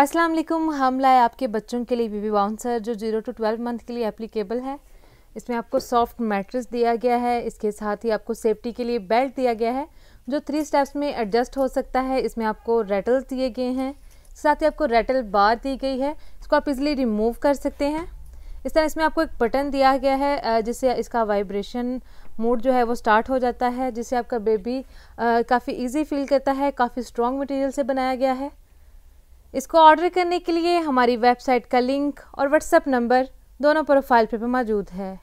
अस्सलाम वालेकुम हम लाए आपके बच्चों के लिए बीबी बाउंसर जो जीरो टू ट्वेल्व मंथ के लिए एप्लीकेबल है इसमें आपको सॉफ्ट मैट्रेस दिया गया है इसके साथ ही आपको सेफ्टी के लिए बेल्ट दिया गया है जो थ्री स्टेप्स में एडजस्ट हो सकता है इसमें आपको रेटल्स दिए गए हैं साथ ही आपको रेटल बार दी गई है इसको आप इजिली रिमूव कर सकते हैं इस तरह इसमें आपको एक बटन दिया गया है जिससे इसका वाइब्रेशन मोड जो है वो स्टार्ट हो जाता है जिससे आपका बेबी काफ़ी इजी फील करता है काफ़ी स्ट्रॉन्ग मटेरियल से बनाया गया है इसको ऑर्डर करने के लिए हमारी वेबसाइट का लिंक और व्हाट्सएप नंबर दोनों प्रोफाइल पर मौजूद है